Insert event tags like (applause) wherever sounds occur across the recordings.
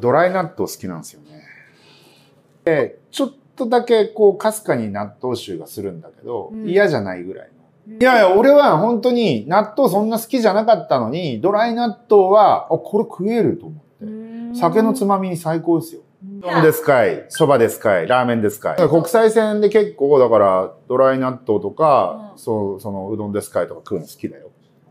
ドライ納豆好きなんですよね。で、ちょっとだけこう、かすかに納豆臭がするんだけど、うん、嫌じゃないぐらいの。いやいや、俺は本当に納豆そんな好きじゃなかったのに、ドライ納豆は、あ、これ食えると思って。酒のつまみに最高ですよ。うどんですかいそばですかいラーメンですかい国際線で結構、だから、ドライ納豆とか、そう、その、うどんですかいとか食うの好きだよ。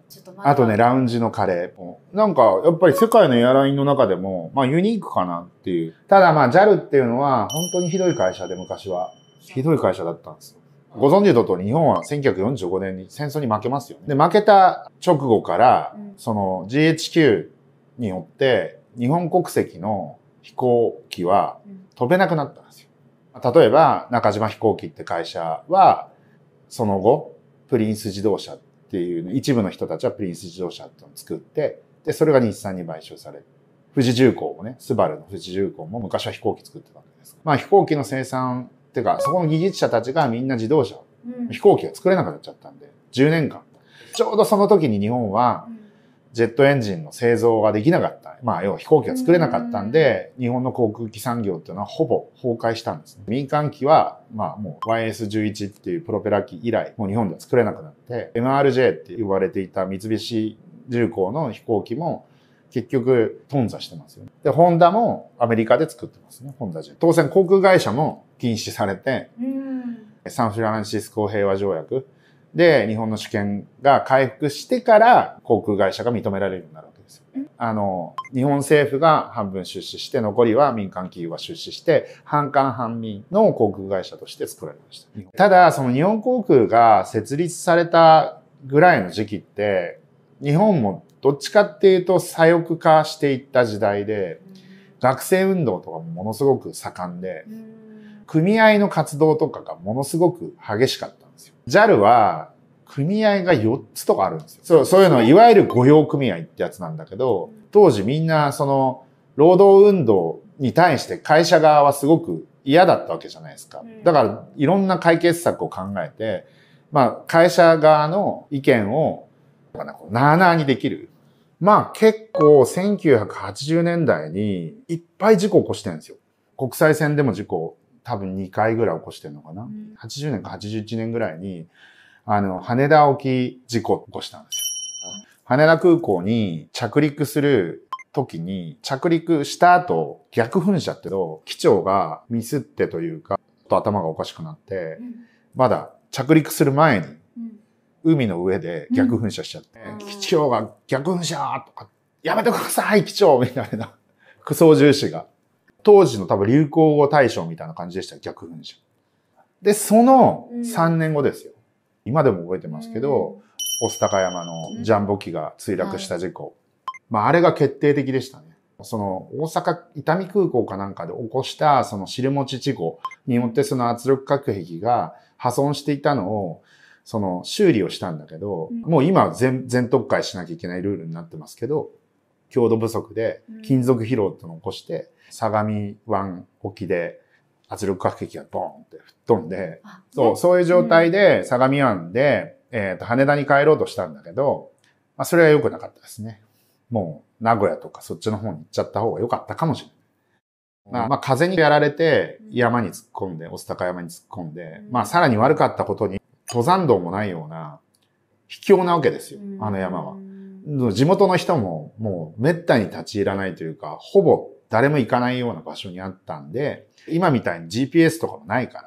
ちょっとあとね、ラウンジのカレーも。なんか、やっぱり世界のエアラインの中でも、まあユニークかなっていう。ただまあ JAL っていうのは、本当にひどい会社で昔は。ひどい会社だったんですよ。ご存知の通り、日本は1945年に戦争に負けますよ、ね。で、負けた直後から、その GHQ によって、日本国籍の飛行機は飛べなくなったんですよ。例えば、中島飛行機って会社は、その後、プリンス自動車っっていう、ね、一部の人たちはプリンス自動車っていうのを作って、で、それが日産に買収され富士重工もね、スバルの富士重工も昔は飛行機作ってたわけです。まあ飛行機の生産っていうか、そこの技術者たちがみんな自動車、うん、飛行機が作れなくなっちゃったんで、10年間。ちょうどその時に日本は、ジェットエンジンの製造ができなかった。まあ、要は飛行機が作れなかったんで、日本の航空機産業っていうのはほぼ崩壊したんです、ね。民間機は、まあ、もう YS11 っていうプロペラ機以来、もう日本では作れなくなって、MRJ って呼ばれていた三菱重工の飛行機も、結局、頓挫してますよね。で、ホンダもアメリカで作ってますね、ホンダ J。当然、航空会社も禁止されて、サンフランシスコ平和条約、で、日本の主権が回復してから航空会社が認められるようになるわけですよ、ね。あの、日本政府が半分出資して、残りは民間企業が出資して、半官半民の航空会社として作られました。ただ、その日本航空が設立されたぐらいの時期って、日本もどっちかっていうと左翼化していった時代で、学生運動とかもものすごく盛んで、組合の活動とかがものすごく激しかった。ですよ。JAL は組合が4つとかあるんですよ。そうそういうのいわゆる御用組合ってやつなんだけど当時みんなその労働運動に対して会社側はすごく嫌だったわけじゃないですか。だからいろんな解決策を考えて、まあ会社側の意見をなーなーにできる。まあ結構1980年代にいっぱい事故起こしてるんですよ。国際線でも事故多分2回ぐらい起こしてるのかな、うん、80年か81年ぐらいにあの羽田沖事故起こしたんですよ、うん、羽田空港に着陸する時に着陸した後逆噴射ってど機長がミスってというかと頭がおかしくなって、うん、まだ着陸する前に海の上で逆噴射しちゃって、機長が逆噴射とかやめてください機長みたいな副 (laughs) 操縦士が当時の多分流行語大賞みたいな感じでした、逆噴射。で、その3年後ですよ。うん、今でも覚えてますけど、オス高山のジャンボ機が墜落した事故。うんはい、まあ、あれが決定的でしたね。その、大阪、伊丹空港かなんかで起こした、その汁餅事故によってその圧力隔壁が破損していたのを、その修理をしたんだけど、もう今は全、全特会しなきゃいけないルールになってますけど、強度不足で金属疲労ってのを起こして、相模湾沖で圧力核壁がボーンって吹っ飛んで、そう、そういう状態で相模湾で、えっ、と、羽田に帰ろうとしたんだけど、まあ、それは良くなかったですね。もう、名古屋とかそっちの方に行っちゃった方が良かったかもしれない。まあ、まあ、風にやられて、山に突っ込んで、御巣鷹山に突っ込んで、まあ、さらに悪かったことに、登山道もないような、卑怯なわけですよ、あの山は。地元の人ももう滅多に立ち入らないというか、ほぼ誰も行かないような場所にあったんで、今みたいに GPS とかもないか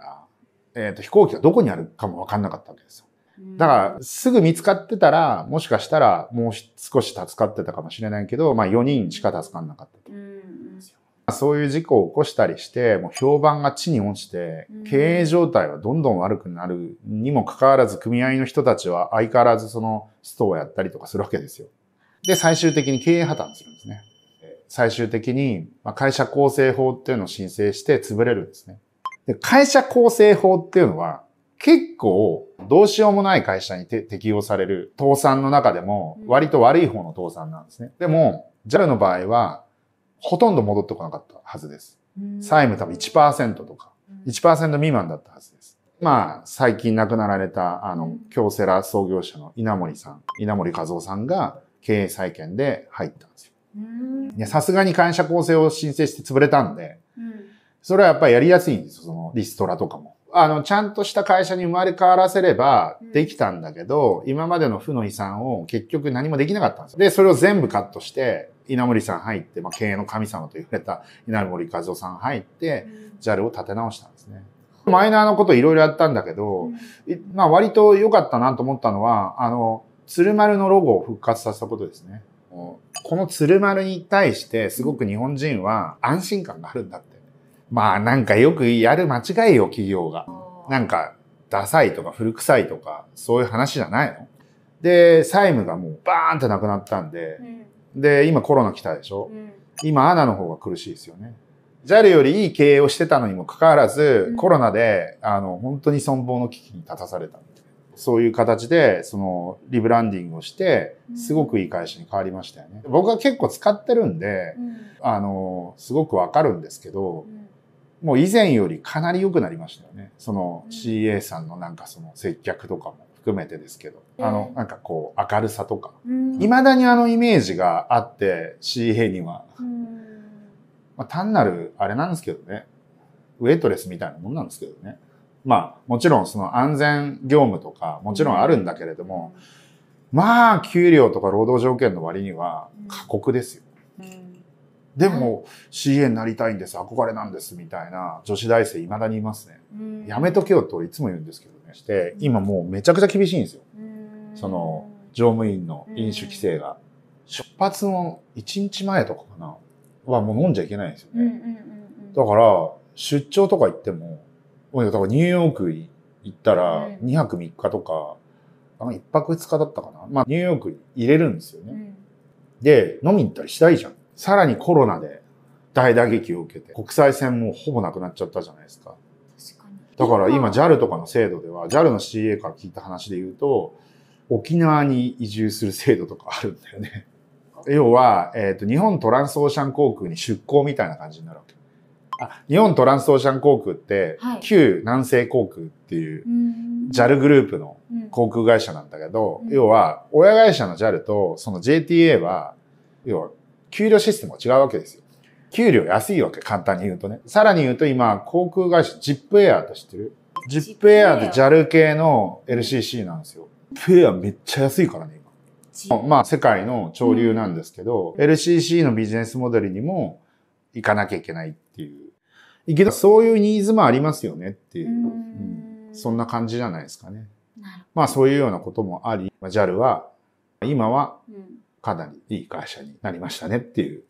ら、えっ、ー、と、飛行機がどこにあるかもわかんなかったわけですよ。だから、すぐ見つかってたら、もしかしたらもう少し助かってたかもしれないけど、まあ4人しか助かんなかったと。うんそういう事故を起こしたりして、もう評判が地に落ちて、経営状態はどんどん悪くなるにもかかわらず、組合の人たちは相変わらずそのストをやったりとかするわけですよ。で、最終的に経営破綻するんですね。最終的に会社構成法っていうのを申請して潰れるんですね。で会社構成法っていうのは結構どうしようもない会社に適用される倒産の中でも割と悪い方の倒産なんですね。でも JAL の場合はほとんど戻ってこなかったはずです。債務多分1%とか、1%未満だったはずです。まあ、最近亡くなられた、あの、京セラ創業者の稲森さん、稲森和夫さんが経営再建で入ったんですよ。いや、さすがに会社構成を申請して潰れたんで、うん、それはやっぱりやりやすいんですよ、そのリストラとかも。あの、ちゃんとした会社に生まれ変わらせればできたんだけど、うん、今までの負の遺産を結局何もできなかったんですよ。で、それを全部カットして、稲森さん入って、まあ、経営の神様と言われた稲森和夫さん入って、JAL を立て直したんですね。マイナーのこといろいろやったんだけど、まあ割と良かったなと思ったのは、あの、鶴丸のロゴを復活させたことですね。この鶴丸に対してすごく日本人は安心感があるんだって。まあなんかよくやる間違いよ、企業が。なんか、ダサいとか古臭いとか、そういう話じゃないの。で、債務がもうバーンってなくなったんで、うん、で、今コロナ来たでしょ、うん、今アナの方が苦しいですよね。JAL よりいい経営をしてたのにもかかわらず、うん、コロナで、あの、本当に存亡の危機に立たされた。そういう形で、その、リブランディングをして、すごくいい会社に変わりましたよね。うん、僕は結構使ってるんで、あの、すごくわかるんですけど、もう以前よりかなり良くなりましたよね。その CA さんのなんかその接客とかも。含めてですけど、あの、なんかこう、明るさとか、い、ま、だにあのイメージがあって、CA には、まあ、単なるあれなんですけどね、ウェイトレスみたいなもんなんですけどね。まあ、もちろんその安全業務とか、もちろんあるんだけれども、まあ、給料とか労働条件の割には過酷ですよ。でも CA になりたいんです憧れなんですみたいな女子大生いまだにいますね、やめとけよといつも言うんですけどねして今もうめちゃくちゃ厳しいんですよ、その乗務員の飲酒規制が、出発の1日前とかかなはもう飲んじゃいけないんですよね、だから出張とか行ってもだからニューヨーク行ったら2泊3日とか、あの1泊2日だったかな、まあ、ニューヨーク入れるんですよね、で飲みに行ったりしたいじゃんさらにコロナで大打撃を受けて、国際線もほぼなくなっちゃったじゃないですか。かだから今 JAL とかの制度では、JAL の CA から聞いた話で言うと、沖縄に移住する制度とかあるんだよね。(laughs) 要は、えっ、ー、と、日本トランスオーシャン航空に出航みたいな感じになるわけ。あ日本トランスオーシャン航空って、旧南西航空っていう JAL グループの航空会社なんだけど、要は親会社の JAL とその JTA は、要は給料システムが違うわけですよ。給料安いわけ、簡単に言うとね。さらに言うと今、航空会社、ジップエアーと知ってるジップエアーで JAL 系の LCC なんですよ。ジップエアーめっちゃ安いからね、今。まあ、世界の潮流なんですけど、うん、LCC のビジネスモデルにも行かなきゃいけないっていう。いけど、そういうニーズもありますよねっていう。うん、うん、そんな感じじゃないですかね。まあ、そういうようなこともあり、JAL は、今は、うんかなりいい会社になりましたねっていう